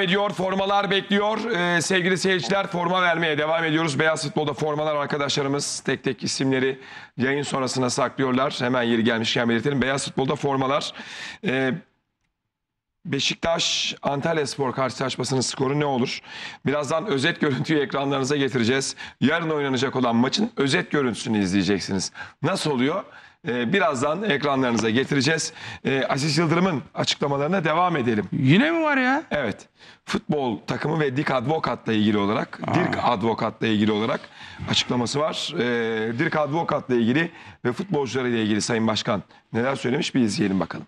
ediyor. Formalar bekliyor. Ee, sevgili seyirciler forma vermeye devam ediyoruz. Beyaz Futbol'da formalar arkadaşlarımız tek tek isimleri yayın sonrasına saklıyorlar. Hemen yeri gelmişken belirtelim. Beyaz Futbol'da formalar. Ee, Beşiktaş Antalya Spor karşılaşmasının skoru ne olur? Birazdan özet görüntüyü ekranlarınıza getireceğiz. Yarın oynanacak olan maçın özet görüntüsünü izleyeceksiniz. Nasıl oluyor? Ee, birazdan ekranlarınıza getireceğiz. E, Aziz Yıldırım'ın açıklamalarına devam edelim. Yine mi var ya? Evet. Futbol takımı ve Dirk Advokat'la ilgili olarak, Aa. Dirk Advokat'la ilgili olarak açıklaması var. Ee, Dirk Advokat'la ilgili ve futbolcularıyla ilgili Sayın Başkan neler söylemiş bir izleyelim bakalım.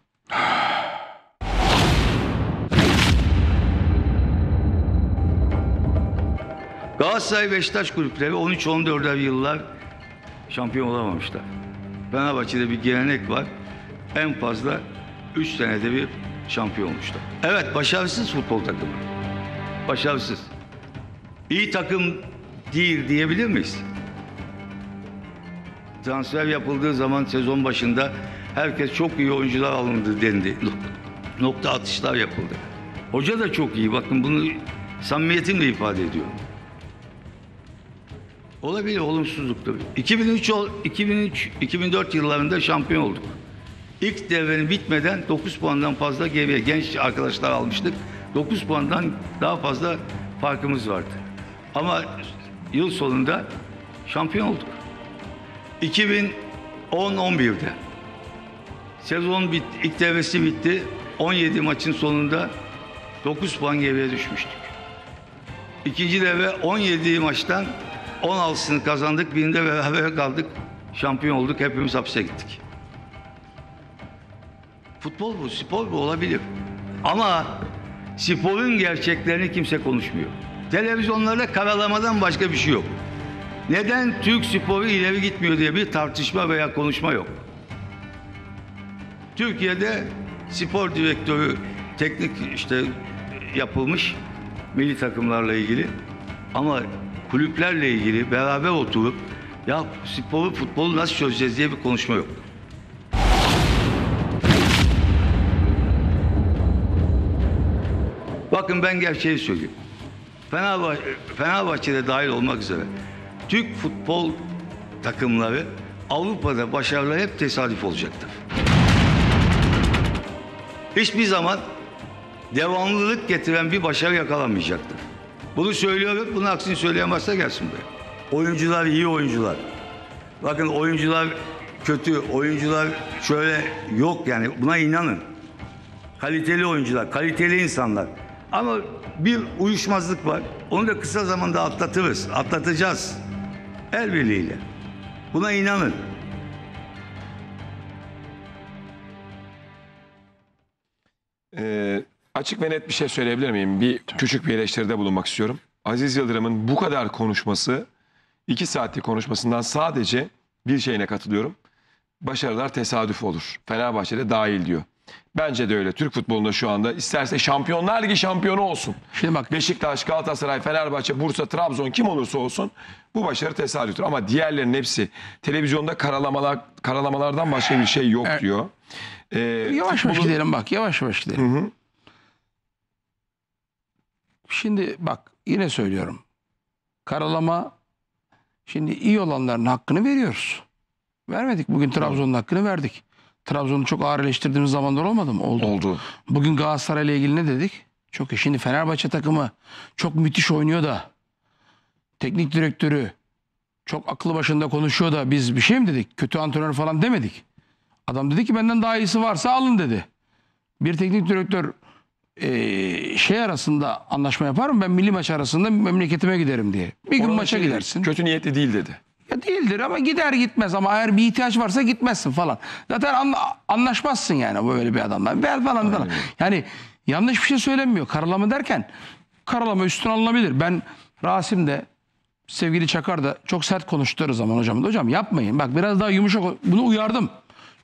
Galatasaray Beşiktaş kulüpleri 13-14'er yıllar şampiyon olamamışlar. Fenerbahçe'de bir gelenek var. En fazla 3 senede bir şampiyon olmuşlar. Evet başarısız futbol takımı. Başarısız. İyi takım değil diyebilir miyiz? Transfer yapıldığı zaman sezon başında herkes çok iyi oyuncular alındı dendi. Nokta atışlar yapıldı. Hoca da çok iyi. Bakın bunu samimiyetimle ifade ediyorum. Olabilir olumsuzluktur. 2003 2003 2004 yıllarında şampiyon olduk. İlk devrenin bitmeden 9 puandan fazla geriye genç arkadaşlar almıştık. 9 puandan daha fazla farkımız vardı. Ama yıl sonunda şampiyon olduk. 2010-11'de sezon bit, ilk devresi bitti. 17 maçın sonunda 9 puan geriye düşmüştük. İkinci devre 17 maçtan 16'sını kazandık, birinde beraber kaldık. Şampiyon olduk, hepimiz hapse gittik. Futbol bu, spor bu olabilir. Ama sporun gerçeklerini kimse konuşmuyor. Televizyonlarda karalamadan başka bir şey yok. Neden Türk sporu ileri gitmiyor diye bir tartışma veya konuşma yok. Türkiye'de spor direktörü teknik işte yapılmış milli takımlarla ilgili ama kulüplerle ilgili beraber oturup ya sporu futbolu nasıl çözeceğiz diye bir konuşma yok. Bakın ben gerçeği söyleyeyim. Fenerbahçe, Fenerbahçe'de dahil olmak üzere Türk futbol takımları Avrupa'da başarılı hep tesadüf olacaktır. Hiçbir zaman devamlılık getiren bir başarı yakalamayacaktır. Bunu söylüyor bunun aksini söyleyen varsa gelsin buraya. Oyuncular iyi oyuncular. Bakın oyuncular kötü, oyuncular şöyle yok yani buna inanın. Kaliteli oyuncular, kaliteli insanlar. Ama bir uyuşmazlık var. Onu da kısa zamanda atlatırız, atlatacağız. El birliğiyle. Buna inanın. Açık ve net bir şey söyleyebilir miyim? Bir küçük bir eleştiride bulunmak istiyorum. Aziz Yıldırım'ın bu kadar konuşması, iki saatlik konuşmasından sadece bir şeyine katılıyorum. Başarılar tesadüf olur. Fenerbahçe'de dahil diyor. Bence de öyle. Türk futbolunda şu anda isterse Şampiyonlar Ligi şampiyonu olsun. Şimdi bak Beşiktaş, Galatasaray, Fenerbahçe, Bursa, Trabzon kim olursa olsun bu başarı tesadüftür. Ama diğerlerinin hepsi televizyonda karalamalar, karalamalardan başka bir şey yok diyor. Ee, yavaş yavaş futbolu... gidelim bak yavaş yavaş gidelim. Hı hı. Şimdi bak yine söylüyorum. Karalama şimdi iyi olanların hakkını veriyoruz. Vermedik. Bugün Trabzon'un hakkını verdik. Trabzon'u çok ağır eleştirdiğimiz zamanlar olmadı mı? Oldu. Oldu. Bugün Galatasaray ile ilgili ne dedik? Çok iyi. Şimdi Fenerbahçe takımı çok müthiş oynuyor da teknik direktörü çok aklı başında konuşuyor da biz bir şey mi dedik? Kötü antrenör falan demedik. Adam dedi ki benden daha iyisi varsa alın dedi. Bir teknik direktör e, şey arasında anlaşma yapar mı? Ben milli maç arasında memleketime giderim diye. Bir gün Onun maça gidersin. Kötü niyetli değil dedi. Ya değildir ama gider gitmez ama eğer bir ihtiyaç varsa gitmezsin falan. Zaten anla, anlaşmazsın yani böyle bir adamla. Ver falan Aynen. falan. Yani yanlış bir şey söylemiyor. Karalama derken karalama üstüne alınabilir. Ben Rasim de sevgili Çakar da çok sert konuştuğu zaman hocam. Hocam yapmayın. Bak biraz daha yumuşak bunu uyardım.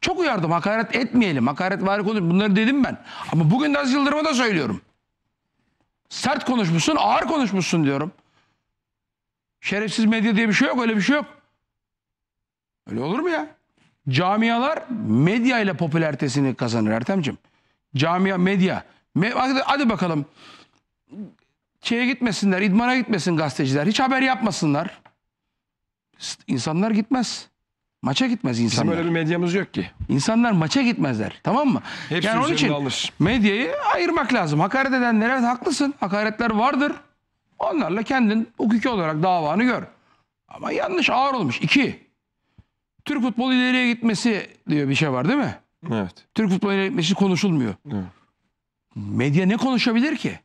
Çok uyardım. Hakaret etmeyelim. Hakaret var konuş. Bunları dedim ben. Ama bugün de Aziz Yıldırım'a da söylüyorum. Sert konuşmuşsun, ağır konuşmuşsun diyorum. Şerefsiz medya diye bir şey yok. Öyle bir şey yok. Öyle olur mu ya? Camialar medya ile popülaritesini kazanır Ertem'cim. Camia, medya. Me hadi, hadi bakalım. Şeye gitmesinler, idmana gitmesin gazeteciler. Hiç haber yapmasınlar. İnsanlar gitmez. Maça gitmez insanlar. Bizim öyle bir medyamız yok ki. İnsanlar maça gitmezler. Tamam mı? Hepsi yani onun için alır. medyayı ayırmak lazım. Hakaret edenlere evet haklısın. Hakaretler vardır. Onlarla kendin hukuki olarak davanı gör. Ama yanlış ağır olmuş. İki. Türk futbolu ileriye gitmesi diyor bir şey var değil mi? Evet. Türk futbolu ileriye gitmesi konuşulmuyor. Evet. Medya ne konuşabilir ki?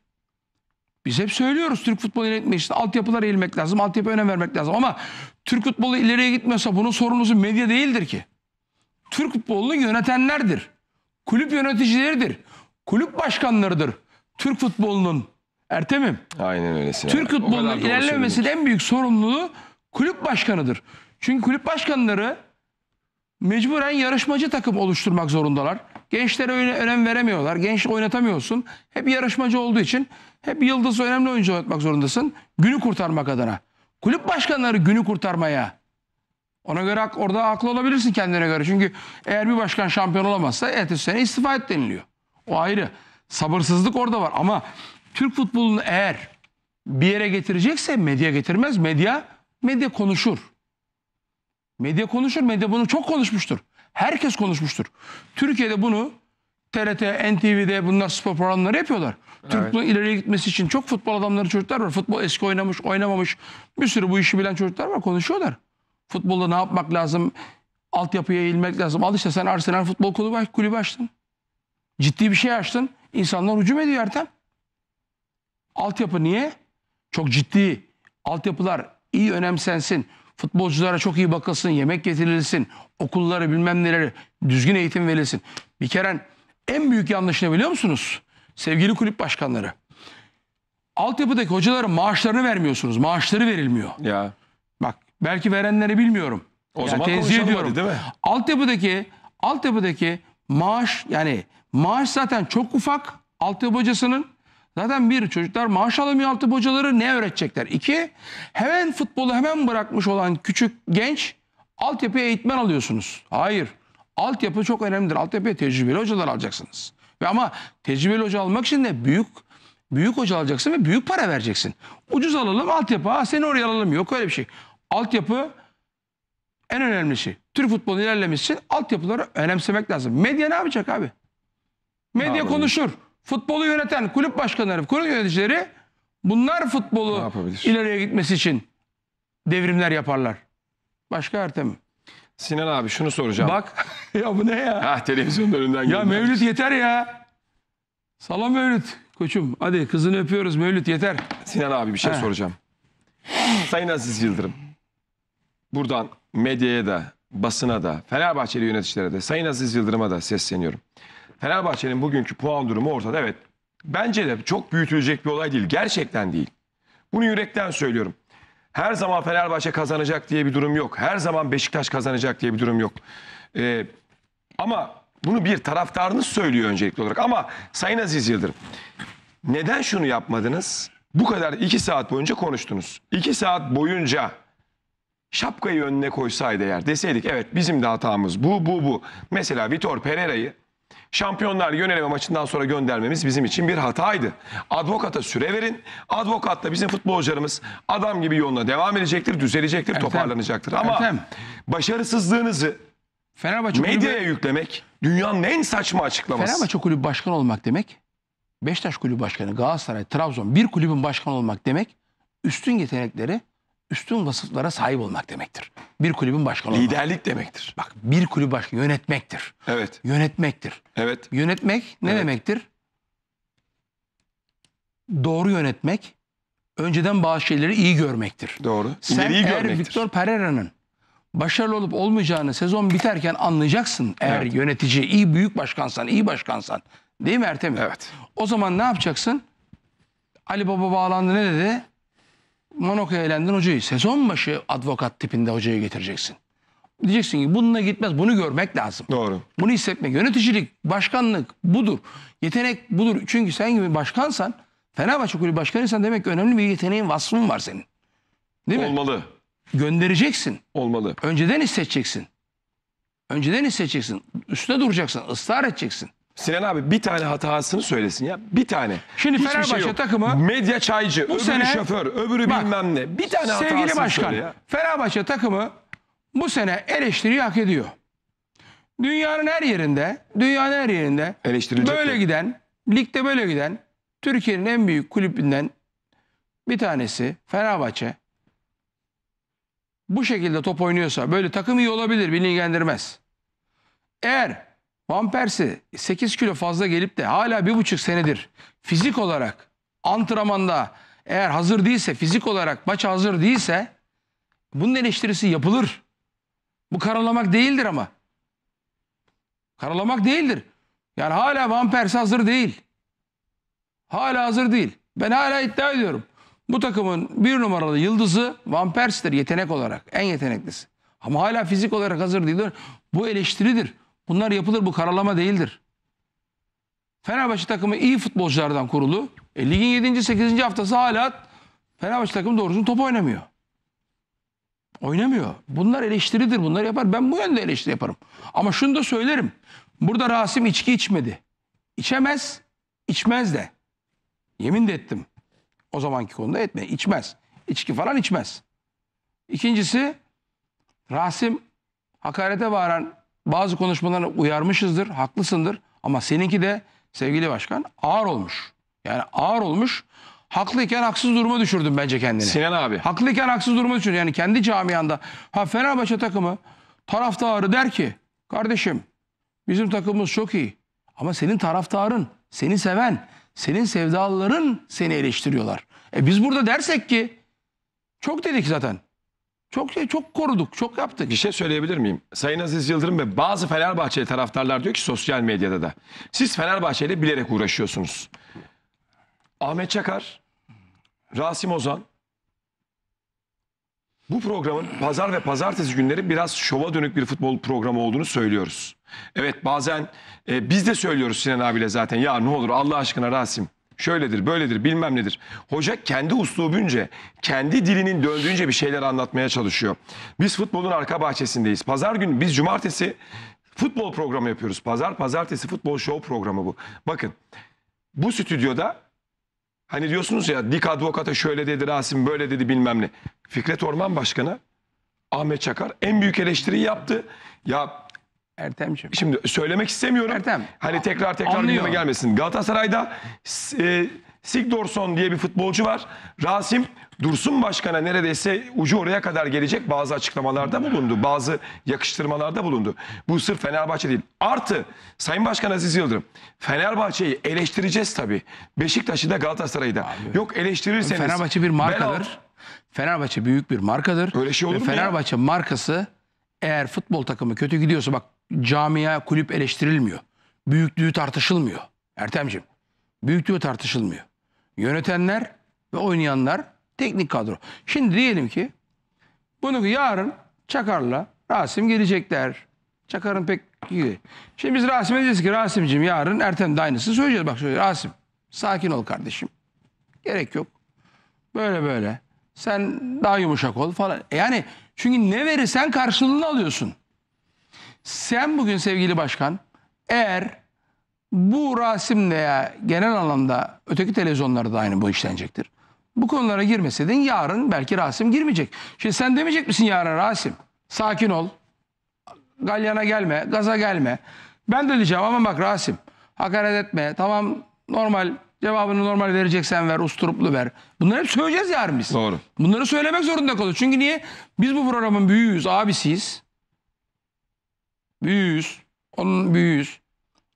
Biz hep söylüyoruz Türk futbolu yönetmek için altyapılara eğilmek lazım, altyapıya önem vermek lazım. Ama Türk futbolu ileriye gitmiyorsa bunun sorumlusu medya değildir ki. Türk futbolunu yönetenlerdir. Kulüp yöneticileridir. Kulüp başkanlarıdır. Türk futbolunun. Ertemim. Aynen öyle. Türk futbolunun ilerlememesinin en büyük sorumluluğu kulüp başkanıdır. Çünkü kulüp başkanları mecburen yarışmacı takım oluşturmak zorundalar. Gençlere öyle önem veremiyorlar. Genç oynatamıyorsun. Hep yarışmacı olduğu için hep yıldız önemli oyuncu oynatmak zorundasın. Günü kurtarmak adına. Kulüp başkanları günü kurtarmaya. Ona göre orada haklı olabilirsin kendine göre. Çünkü eğer bir başkan şampiyon olamazsa ertesi sene istifa et deniliyor. O ayrı. Sabırsızlık orada var ama Türk futbolunu eğer bir yere getirecekse medya getirmez. Medya medya konuşur. Medya konuşur, medya bunu çok konuşmuştur. Herkes konuşmuştur. Türkiye'de bunu TRT, NTV'de bunlar spor programları yapıyorlar. Evet. Türklüğün ileriye gitmesi için çok futbol adamları çocuklar var. Futbol eski oynamış, oynamamış bir sürü bu işi bilen çocuklar var. Konuşuyorlar. Futbolda ne yapmak lazım? Altyapıya eğilmek lazım. Al işte sen Arsenal Futbol Kulübü, kulübü açtın. Ciddi bir şey açtın. İnsanlar hücum ediyor Ertem. Altyapı niye? Çok ciddi. Altyapılar iyi önemsensin. Futbolculara çok iyi bakılsın, yemek getirilsin, okulları bilmem neleri düzgün eğitim verilsin. Bir kere en büyük yanlış ne biliyor musunuz? Sevgili kulüp başkanları. Altyapıdaki hocaların maaşlarını vermiyorsunuz. Maaşları verilmiyor. Ya. Bak belki verenleri bilmiyorum. O yani zaman konuşalım ediyorum. değil mi? Altyapıdaki, altyapıdaki maaş yani maaş zaten çok ufak altyapı hocasının. Zaten bir çocuklar maaş alamıyor altı hocaları ne öğretecekler? İki hemen futbolu hemen bırakmış olan küçük genç altyapıya eğitmen alıyorsunuz. Hayır. Altyapı çok önemlidir. Altyapıya tecrübeli hocalar alacaksınız. Ve ama tecrübeli hoca almak için de büyük büyük hoca alacaksın ve büyük para vereceksin. Ucuz alalım altyapı. Ha, seni oraya alalım. Yok öyle bir şey. Altyapı en önemlisi. Türk futbolu ilerlemesi için altyapıları önemsemek lazım. Medya ne yapacak abi? Medya konuşur futbolu yöneten kulüp başkanları, kulüp yöneticileri bunlar futbolu ileriye gitmesi için devrimler yaparlar. Başka ertemi. Sinan abi şunu soracağım. Bak ya bu ne ya? Ha televizyonun önünden Ya Mevlüt yeter ya. Salam Mevlüt koçum. Hadi kızını öpüyoruz Mevlüt yeter. Sinan abi bir şey ha. soracağım. Sayın Aziz Yıldırım. Buradan medyaya da basına da Fenerbahçeli yöneticilere de Sayın Aziz Yıldırım'a da sesleniyorum. Fenerbahçe'nin bugünkü puan durumu ortada. Evet bence de çok büyütülecek bir olay değil. Gerçekten değil. Bunu yürekten söylüyorum. Her zaman Fenerbahçe kazanacak diye bir durum yok. Her zaman Beşiktaş kazanacak diye bir durum yok. Ee, ama bunu bir taraftarınız söylüyor öncelikli olarak. Ama Sayın Aziz Yıldırım neden şunu yapmadınız? Bu kadar iki saat boyunca konuştunuz. İki saat boyunca şapkayı önüne koysaydı eğer deseydik evet bizim de hatamız bu bu bu. Mesela Vitor Pereira'yı Şampiyonlar yöneleme maçından sonra göndermemiz bizim için bir hataydı. Advokata süre verin. Advokat da bizim futbolcularımız adam gibi yoluna devam edecektir, düzelecektir, Ertem, toparlanacaktır. Ama Ertem. başarısızlığınızı Fenerbahçe medyaya kulübü... yüklemek dünyanın en saçma açıklaması. Fenerbahçe kulübü başkan olmak demek, Beşiktaş kulübü başkanı, Galatasaray, Trabzon bir kulübün başkan olmak demek üstün yetenekleri üstün vasıflara sahip olmak demektir. Bir kulübün başkanı olmak. Liderlik demektir. Bak bir kulüp başkanı yönetmektir. Evet. Yönetmektir. Evet. Yönetmek ne evet. demektir? Doğru yönetmek, önceden bazı şeyleri iyi görmektir. Doğru. Sen İleriyi eğer görmektir. Victor Pereira'nın başarılı olup olmayacağını sezon biterken anlayacaksın. Eğer evet. yönetici iyi büyük başkansan, iyi başkansan. Değil mi Ertem? Evet. O zaman ne yapacaksın? Ali Baba bağlandı ne dedi? Manoka'ya elendin hocayı sezon başı advokat tipinde hocayı getireceksin. Diyeceksin ki bununla gitmez. Bunu görmek lazım. Doğru. Bunu hissetmek. Yöneticilik, başkanlık budur. Yetenek budur. Çünkü sen gibi başkansan, Fenerbahçe Kulübü başkanıysan demek ki önemli bir yeteneğin, vasfın var senin. Değil mi? Olmalı. Göndereceksin. Olmalı. Önceden hissedeceksin. Önceden hissedeceksin. Üstüne duracaksın, ısrar edeceksin. Sinan abi bir tane hatasını söylesin ya. Bir tane. Şimdi Hiçbir Fenerbahçe şey takımı medya çaycı, bu öbürü sene, şoför, öbürü bak, bilmem ne. Bir tane hatasını Sevgili başkan, ya. Fenerbahçe takımı bu sene eleştiriyi hak ediyor. Dünyanın her yerinde, dünyanın her yerinde böyle de. giden, ligde böyle giden Türkiye'nin en büyük kulübünden bir tanesi Fenerbahçe bu şekilde top oynuyorsa böyle takım iyi olabilir, bilinçlendirmez. Eğer Van Persie 8 kilo fazla gelip de hala bir buçuk senedir fizik olarak antrenmanda eğer hazır değilse, fizik olarak maça hazır değilse bunun eleştirisi yapılır. Bu karalamak değildir ama. Karalamak değildir. Yani hala Van Persie hazır değil. Hala hazır değil. Ben hala iddia ediyorum. Bu takımın bir numaralı yıldızı Van Persie'dir yetenek olarak. En yeteneklisi. Ama hala fizik olarak hazır değildir. Bu eleştiridir. Bunlar yapılır bu karalama değildir. Fenerbahçe takımı iyi futbolculardan kurulu. E, ligin 7. 8. haftası hala Fenerbahçe takımı doğrusu top oynamıyor. Oynamıyor. Bunlar eleştiridir. Bunlar yapar. Ben bu yönde eleştiri yaparım. Ama şunu da söylerim. Burada Rasim içki içmedi. İçemez, içmez de. Yemin de ettim. O zamanki konuda etme. İçmez. İçki falan içmez. İkincisi Rasim hakarete varan bazı konuşmalarına uyarmışızdır, haklısındır. Ama seninki de sevgili başkan ağır olmuş. Yani ağır olmuş. Haklıyken haksız duruma düşürdün bence kendini. Sinan abi. Haklıyken haksız duruma düşürdün. Yani kendi camianda. Ha Fenerbahçe takımı taraftarı der ki kardeşim bizim takımımız çok iyi. Ama senin taraftarın, seni seven, senin sevdalıların seni eleştiriyorlar. E biz burada dersek ki çok dedik zaten. Çok şey çok koruduk, çok yaptık. Bir şey söyleyebilir miyim? Sayın Aziz Yıldırım ve bazı Fenerbahçeli taraftarlar diyor ki sosyal medyada da. Siz Fenerbahçe bilerek uğraşıyorsunuz. Ahmet Çakar, Rasim Ozan. Bu programın pazar ve pazartesi günleri biraz şova dönük bir futbol programı olduğunu söylüyoruz. Evet bazen e, biz de söylüyoruz Sinan abiyle zaten. Ya ne olur Allah aşkına Rasim şöyledir, böyledir, bilmem nedir. Hoca kendi uslubunca, kendi dilinin döndüğünce bir şeyler anlatmaya çalışıyor. Biz futbolun arka bahçesindeyiz. Pazar günü biz cumartesi futbol programı yapıyoruz. Pazar, pazartesi futbol show programı bu. Bakın bu stüdyoda hani diyorsunuz ya dik advokata şöyle dedi Rasim böyle dedi bilmem ne. Fikret Orman Başkanı Ahmet Çakar en büyük eleştiriyi yaptı. Ya Ertemciğim. Şimdi söylemek istemiyorum. Ertem. Hani tekrar tekrar Anlıyor. gündeme gelmesin. Galatasaray'da e, Sigdorsson diye bir futbolcu var. Rasim Dursun Başkan'a neredeyse ucu oraya kadar gelecek bazı açıklamalarda bulundu. Bazı yakıştırmalarda bulundu. Bu sır Fenerbahçe değil. Artı Sayın Başkan Aziz Yıldırım Fenerbahçe'yi eleştireceğiz tabii. Beşiktaş'ı da Galatasaray'ı da. Abi. Yok eleştirirseniz. Fenerbahçe bir markadır. Fenerbahçe büyük bir markadır. Öyle şey olur mu Fenerbahçe ya? markası eğer futbol takımı kötü gidiyorsa bak camia kulüp eleştirilmiyor. Büyüklüğü tartışılmıyor. Ertem'ciğim büyüklüğü tartışılmıyor. Yönetenler ve oynayanlar teknik kadro. Şimdi diyelim ki bunu yarın Çakar'la Rasim gelecekler. Çakar'ın pek iyi. Şimdi biz Rasim'e diyeceğiz ki Rasim'cim yarın Ertem de aynısını söyleyeceğiz. Bak şöyle Rasim sakin ol kardeşim. Gerek yok. Böyle böyle. Sen daha yumuşak ol falan. E yani çünkü ne verirsen karşılığını alıyorsun. Sen bugün sevgili başkan eğer bu rasimle ya genel anlamda öteki televizyonlarda da aynı bu işlenecektir. Bu konulara girmeseydin yarın belki Rasim girmeyecek. Şimdi sen demeyecek misin yarın Rasim? Sakin ol. Galyana gelme, gaza gelme. Ben de diyeceğim ama bak Rasim hakaret etme. Tamam normal cevabını normal vereceksen ver, usturuplu ver. Bunları hep söyleyeceğiz yarın biz. Doğru. Bunları söylemek zorunda kalıyoruz. Çünkü niye? Biz bu programın büyüğüyüz, abisiyiz. Büyüyüz. Onun büyüyüz.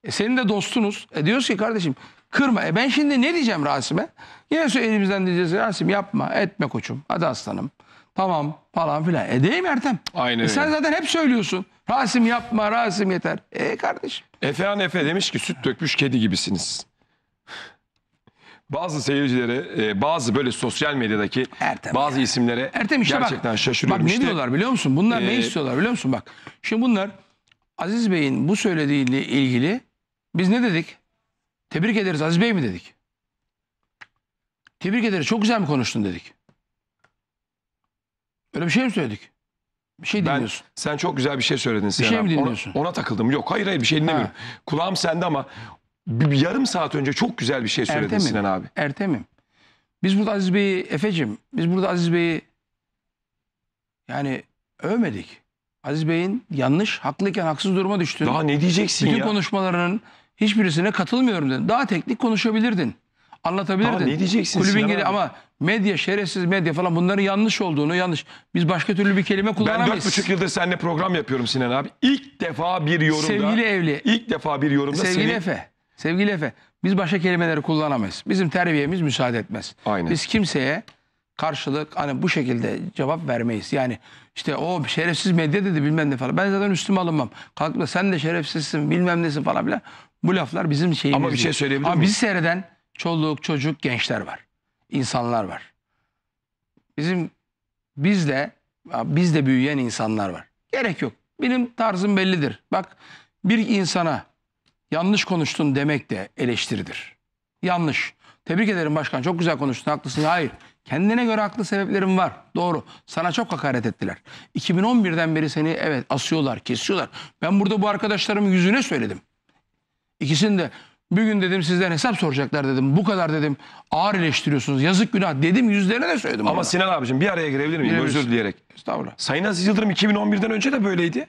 E senin de dostunuz. E diyoruz ki kardeşim kırma. E ben şimdi ne diyeceğim Rasim'e? Yine şu elimizden diyeceğiz Rasim yapma etme koçum. Hadi aslanım. Tamam falan filan. E değil mi Ertem? Aynen E sen zaten hep söylüyorsun. Rasim yapma Rasim yeter. E kardeşim. Efe Han Efe demiş ki süt dökmüş kedi gibisiniz. Bazı seyircilere, e, bazı böyle sosyal medyadaki Ertem bazı isimlere Ertem işte gerçekten bak, şaşırıyorum. Bak ne İşte diyorlar biliyor musun? Bunlar ne e, istiyorlar biliyor musun? Bak şimdi bunlar Aziz Bey'in bu söylediğiyle ilgili biz ne dedik? Tebrik ederiz Aziz Bey mi dedik? Tebrik ederiz çok güzel mi konuştun dedik. Öyle bir şey mi söyledik? Bir şey dinliyorsun. Ben, sen çok güzel bir şey söyledin Sinan. Bir şey mi dinliyorsun? Ona, ona takıldım. Yok hayır hayır bir şey dinlemiyorum. Ha. Kulağım sende ama bir, bir yarım saat önce çok güzel bir şey söyledin Ertemim. Sinan abi. Ertemim. Biz burada Aziz Bey'i Efe'cim biz burada Aziz Bey'i yani övmedik. Aziz Bey'in yanlış, haklıyken haksız duruma düştün. Daha ne diyeceksin Bütün ya? konuşmalarının hiçbirisine katılmıyorum dedin. Daha teknik konuşabilirdin. Anlatabilirdin. Daha ne diyeceksin Kulübün geri ama medya, şerefsiz medya falan bunların yanlış olduğunu yanlış. Biz başka türlü bir kelime Ben kullanamayız. dört buçuk yıldır seninle program yapıyorum Sinan abi. İlk defa bir yorumda... Sevgili evli. İlk defa bir yorumda Sevgili seni... Efe, sevgili Efe, biz başka kelimeleri kullanamayız. Bizim terbiyemiz müsaade etmez. Aynen. Biz kimseye karşılık hani bu şekilde cevap vermeyiz. Yani işte o şerefsiz medya dedi bilmem ne falan. Ben zaten üstüme alınmam. Kalkıp da sen de şerefsizsin bilmem nesin falan filan. Bu laflar bizim şeyimiz. Ama bir şey söyleyebilir miyim? Bizi seyreden çoluk, çocuk, gençler var. İnsanlar var. Bizim bizde bizde büyüyen insanlar var. Gerek yok. Benim tarzım bellidir. Bak bir insana yanlış konuştun demek de eleştiridir. Yanlış. Tebrik ederim başkan çok güzel konuştun haklısın. Hayır Kendine göre haklı sebeplerim var. Doğru. Sana çok hakaret ettiler. 2011'den beri seni evet asıyorlar, kesiyorlar. Ben burada bu arkadaşlarımın yüzüne söyledim. İkisini de bir gün dedim sizden hesap soracaklar dedim. Bu kadar dedim ağır eleştiriyorsunuz. Yazık günah dedim yüzlerine de söyledim. Ama ona. Sinan abicim bir araya girebilir miyim? Özür dileyerek. Estağfurullah. Sayın Aziz Yıldırım 2011'den önce de böyleydi.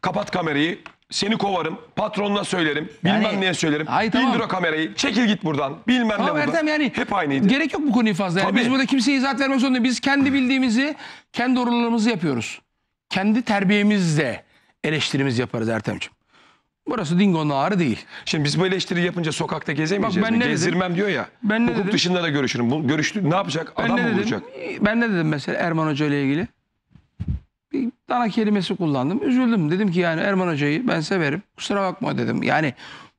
Kapat kamerayı. Seni kovarım. Patronuna söylerim. Bilmem Yani- neye söylerim. Hayır, tamam. İndir o kamerayı. Çekil git buradan. Bilmem ne Tamam buradan. Ertem yani Hep aynıydı. gerek yok bu konuyu fazla. Yani Tabii. biz burada kimseye izahat vermek zorunda. Biz kendi bildiğimizi, kendi doğrularımızı yapıyoruz. Kendi terbiyemizle eleştirimiz yaparız Ertem'ciğim. Burası Dingo'nun ağrı değil. Şimdi biz bu eleştiri yapınca sokakta gezemeyeceğiz. Bak ben mi? ne dedim? diyor ya. Ben ne Hukuk dedim? dışında da görüşürüm. Bu, görüştü, ne yapacak? Adam mı dedim? vuracak? Ben ne dedim mesela Erman Hoca ile ilgili? dana kelimesi kullandım. Üzüldüm. Dedim ki yani Erman Hoca'yı ben severim. Kusura bakma dedim. Yani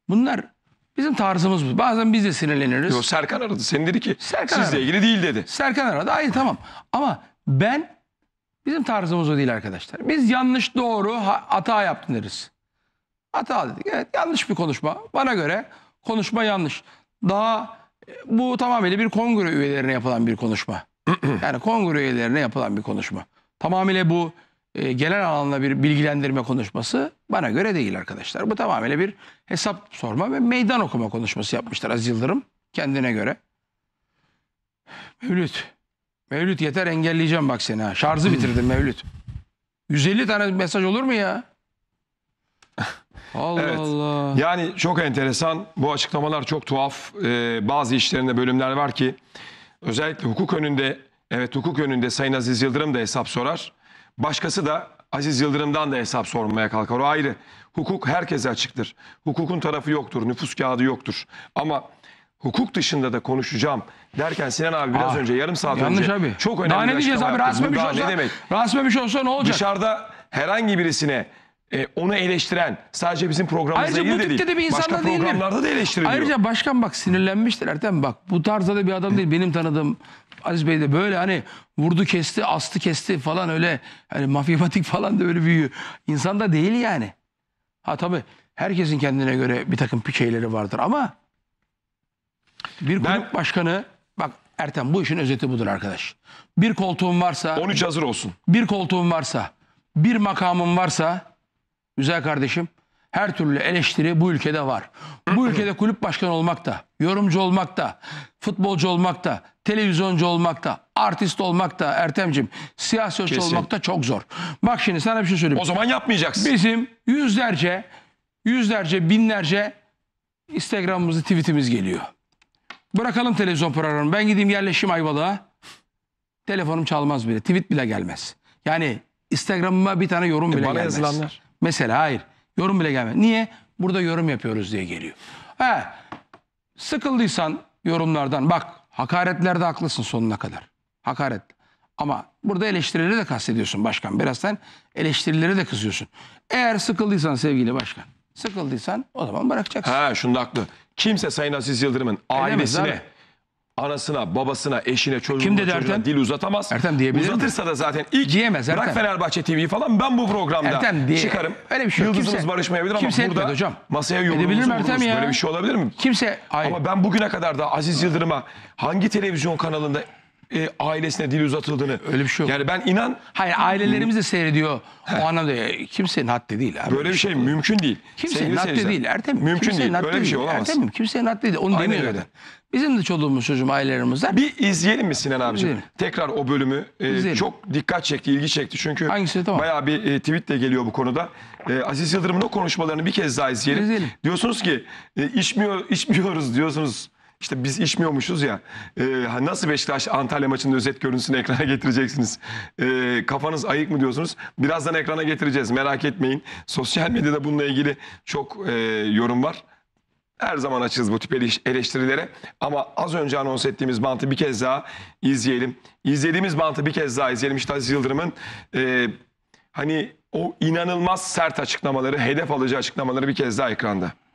bunlar bizim tarzımız bu. Bazen biz de sinirleniriz. Yok Serkan aradı. Sen dedi ki Serkan sizle aradı. ilgili değil dedi. Serkan aradı. Hayır tamam. Ama ben bizim tarzımız o değil arkadaşlar. Biz yanlış doğru hata yaptın deriz. Hata dedik. Evet yanlış bir konuşma. Bana göre konuşma yanlış. Daha e, bu tamamıyla bir kongre üyelerine yapılan bir konuşma. yani kongre üyelerine yapılan bir konuşma. Tamamıyla bu e, genel alanla bir bilgilendirme konuşması bana göre değil arkadaşlar. Bu tamamen bir hesap sorma ve meydan okuma konuşması yapmışlar Aziz Yıldırım kendine göre. Mevlüt, Mevlüt yeter engelleyeceğim bak seni ha. Şarjı bitirdim Mevlüt. 150 tane mesaj olur mu ya? Allah evet. Allah. Yani çok enteresan. Bu açıklamalar çok tuhaf. Ee, bazı işlerinde bölümler var ki özellikle hukuk önünde evet hukuk önünde Sayın Aziz Yıldırım da hesap sorar. Başkası da Aziz Yıldırım'dan da hesap sormaya kalkar. O ayrı. Hukuk herkese açıktır. Hukukun tarafı yoktur, nüfus kağıdı yoktur. Ama hukuk dışında da konuşacağım derken Sinan abi biraz Aa, ah, önce yarım saat yanlış önce abi. çok önemli daha ne diyeceğiz abi rasmi bir şey olsa, ne demek? Rasmi bir şey olsa ne olacak? Dışarıda herhangi birisine e, onu eleştiren sadece bizim programımızda Ayrıca değil bu de bir insan da değil Başka programlarda da eleştiriliyor. Ayrıca başkan bak sinirlenmiştir Ertem bak bu tarzda da bir adam değil benim tanıdığım Aziz Bey de böyle hani vurdu kesti, astı kesti falan öyle hani mafyatik falan da öyle büyüyor. İnsan da değil yani. Ha tabii herkesin kendine göre bir takım piçeyleri vardır ama bir grup ben, başkanı bak Ertem bu işin özeti budur arkadaş. Bir koltuğun varsa 13 hazır olsun. Bir koltuğun varsa, bir makamın varsa güzel kardeşim her türlü eleştiri bu ülkede var. Bu ülkede kulüp başkanı olmak da, yorumcu olmak da, futbolcu olmak da, televizyoncu olmak da, artist olmak da Ertem'cim, siyasetçi olmak da çok zor. Bak şimdi sana bir şey söyleyeyim. O zaman yapmayacaksın. Bizim yüzlerce, yüzlerce, binlerce Instagram'ımızı, tweetimiz geliyor. Bırakalım televizyon programını. Ben gideyim yerleşim Ayvalık'a. Telefonum çalmaz bile. Tweet bile gelmez. Yani Instagram'ıma bir tane yorum e, bile bana gelmez. Yazılanlar. Mesela hayır. Yorum bile gelmedi. Niye? Burada yorum yapıyoruz diye geliyor. He, sıkıldıysan yorumlardan bak hakaretlerde haklısın sonuna kadar. Hakaret. Ama burada eleştirileri de kastediyorsun başkan. Biraz eleştirileri de kızıyorsun. Eğer sıkıldıysan sevgili başkan, sıkıldıysan o zaman bırakacaksın. He, şunda haklı. Kimse Sayın Aziz Yıldırım'ın ailesine abi anasına, babasına, eşine, çocuğuna, çocuğuna dil uzatamaz. Ertem diyebilir mi? Uzatırsa da zaten ilk Diyemez Ertem. bırak Fenerbahçe TV falan ben bu programda Ertem diye- çıkarım. Öyle bir şey yok. Yıldızımız Kimse- barışmayabilir ama kimse burada hocam. masaya Edebilir yorumumuzu Ertem ya? Böyle bir şey olabilir mi? Kimse hayır. Ama ben bugüne kadar da Aziz Yıldırım'a hangi televizyon kanalında e, ailesine dil uzatıldığını... Öyle bir şey yok. Yani ben inan Hayır ailelerimiz de seyrediyor. O anlamda e, kimsenin haddi değil abi. böyle bir şey mümkün değil. Kimsenin Sevgili haddi değil Ertem. Mümkün kimsenin değil. Böyle bir şey olamaz. Ertem kimsenin haddi değil. Onu Aynen demiyor öyle. Bizim de çoluğumuz çocuğum ailelerimiz var. Bir izleyelim mi Sinan abicim? İzleyelim. Tekrar o bölümü e, İzleyelim. çok dikkat çekti, ilgi çekti. Çünkü Hangisi? Tamam. bayağı bir e, tweet de geliyor bu konuda. E, Aziz Yıldırım'ın o konuşmalarını bir kez daha izleyelim. İzleyelim. Diyorsunuz ki e, içmiyor, içmiyoruz diyorsunuz. İşte biz içmiyormuşuz ya. E, nasıl Beşiktaş Antalya maçının özet görüntüsünü ekrana getireceksiniz? E, kafanız ayık mı diyorsunuz? Birazdan ekrana getireceğiz merak etmeyin. Sosyal medyada bununla ilgili çok e, yorum var. Her zaman açığız bu tip eleştirilere ama az önce anons ettiğimiz bantı bir kez daha izleyelim. İzlediğimiz bantı bir kez daha izleyelim. İşte Aziz Yıldırım'ın e, hani o inanılmaz sert açıklamaları, hedef alıcı açıklamaları bir kez daha ekranda.